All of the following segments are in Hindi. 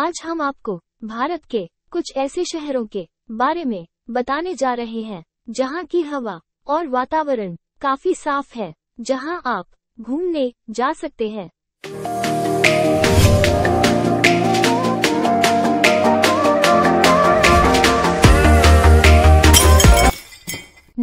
आज हम आपको भारत के कुछ ऐसे शहरों के बारे में बताने जा रहे हैं जहां की हवा और वातावरण काफी साफ है जहां आप घूमने जा सकते हैं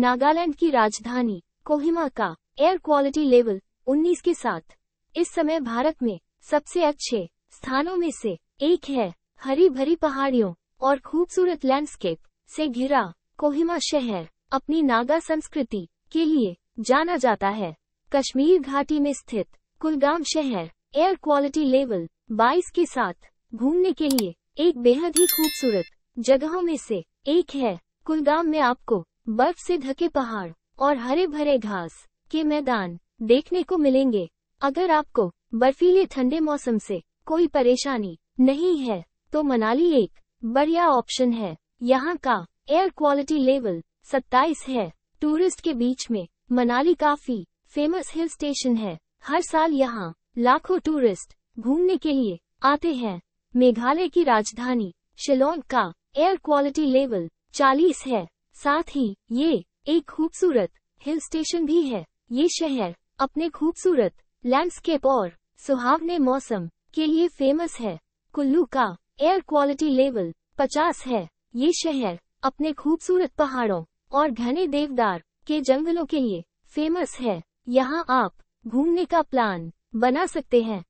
नागालैंड की राजधानी कोहिमा का एयर क्वालिटी लेवल 19 के साथ इस समय भारत में सबसे अच्छे स्थानों में से एक है हरी भरी पहाड़ियों और खूबसूरत लैंडस्केप से घिरा कोहिमा शहर अपनी नागा संस्कृति के लिए जाना जाता है कश्मीर घाटी में स्थित कुलगाम शहर एयर क्वालिटी लेवल 22 के साथ घूमने के लिए एक बेहद ही खूबसूरत जगहों में से एक है कुलगाम में आपको बर्फ से ढके पहाड़ और हरे भरे घास के मैदान देखने को मिलेंगे अगर आपको बर्फीले ठंडे मौसम से कोई परेशानी नहीं है तो मनाली एक बढ़िया ऑप्शन है यहाँ का एयर क्वालिटी लेवल 27 है टूरिस्ट के बीच में मनाली काफी फेमस हिल स्टेशन है हर साल यहाँ लाखों टूरिस्ट घूमने के लिए आते हैं मेघालय की राजधानी शिलोंग का एयर क्वालिटी लेवल 40 है साथ ही ये एक खूबसूरत हिल स्टेशन भी है ये शहर अपने खूबसूरत लैंडस्केप और सुहावने मौसम के लिए फेमस है कुल्लू का एयर क्वालिटी लेवल 50 है ये शहर अपने खूबसूरत पहाड़ों और घने देवदार के जंगलों के लिए फेमस है यहाँ आप घूमने का प्लान बना सकते हैं